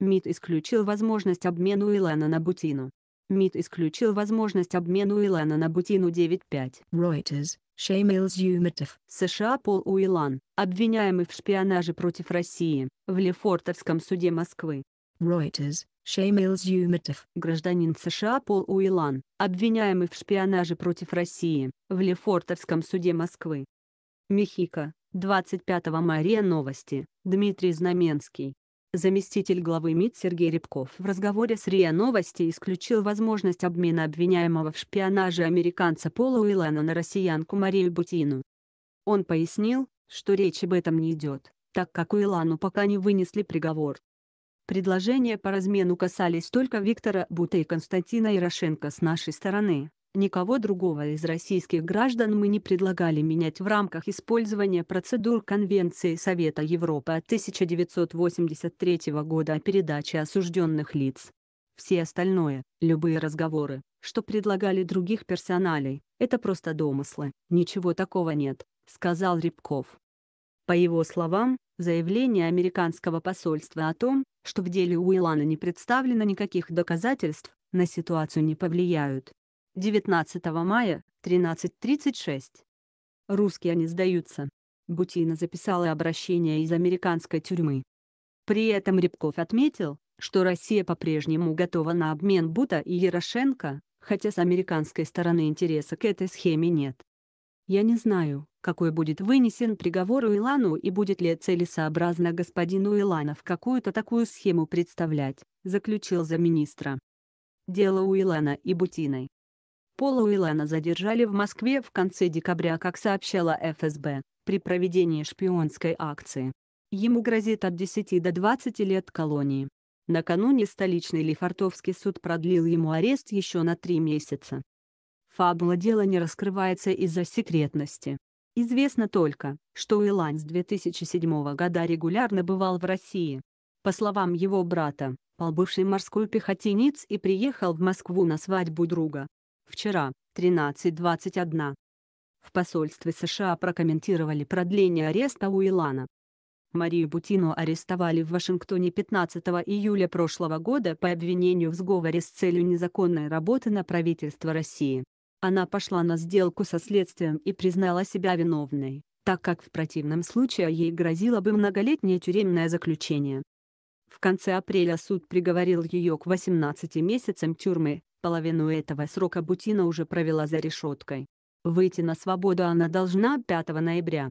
МИД исключил возможность обмена Уилана на Бутину. МИД исключил возможность обмена Уилана на Бутину 9.5. Reuters, Шеймилс Юмитов. США Пол Уилан, обвиняемый в шпионаже против России, в Лефортовском суде Москвы. Reuters, Шеймилс Юмитов. Гражданин США Пол Уилан, обвиняемый в шпионаже против России, в Лефортовском суде Москвы. Мехико, 25 мая новости, Дмитрий Знаменский заместитель главы МИД Сергей Рябков в разговоре с РИА Новости исключил возможность обмена обвиняемого в шпионаже американца Пола Уиллана на россиянку Марию Бутину. Он пояснил, что речь об этом не идет, так как Уиллану пока не вынесли приговор. Предложения по размену касались только Виктора Бута и Константина Ярошенко с нашей стороны, Никого другого из российских граждан мы не предлагали менять в рамках использования процедур Конвенции Совета Европы от 1983 года о передаче осужденных лиц. Все остальное, любые разговоры, что предлагали других персоналей, это просто домыслы, ничего такого нет, сказал Рябков. По его словам, заявление американского посольства о том, что в деле Уилана не представлено никаких доказательств, на ситуацию не повлияют. 19 мая, 13.36. «Русские не сдаются», — Бутина записала обращение из американской тюрьмы. При этом Рябков отметил, что Россия по-прежнему готова на обмен Бута и Ярошенко, хотя с американской стороны интереса к этой схеме нет. Я не знаю, какой будет вынесен приговор Уилану и будет ли целесообразно господину Уиланов какую-то такую схему представлять, заключил замминистра. Дело Уилана и Бутиной Пола Уилана задержали в Москве в конце декабря, как сообщала ФСБ, при проведении шпионской акции. Ему грозит от 10 до 20 лет колонии. Накануне столичный Лефортовский суд продлил ему арест еще на три месяца. Фабула дела не раскрывается из-за секретности. Известно только, что Уилан с 2007 года регулярно бывал в России. По словам его брата, Пал бывший морской пехотинец и приехал в Москву на свадьбу друга, вчера, 13.21. В посольстве США прокомментировали продление ареста у Илана. Марию Бутину арестовали в Вашингтоне 15 июля прошлого года по обвинению в сговоре с целью незаконной работы на правительство России. Она пошла на сделку со следствием и признала себя виновной, так как в противном случае ей грозило бы многолетнее тюремное заключение. В конце апреля суд приговорил ее к 18 месяцам тюрьмы, Половину этого срока Бутина уже провела за решеткой. Выйти на свободу она должна 5 ноября.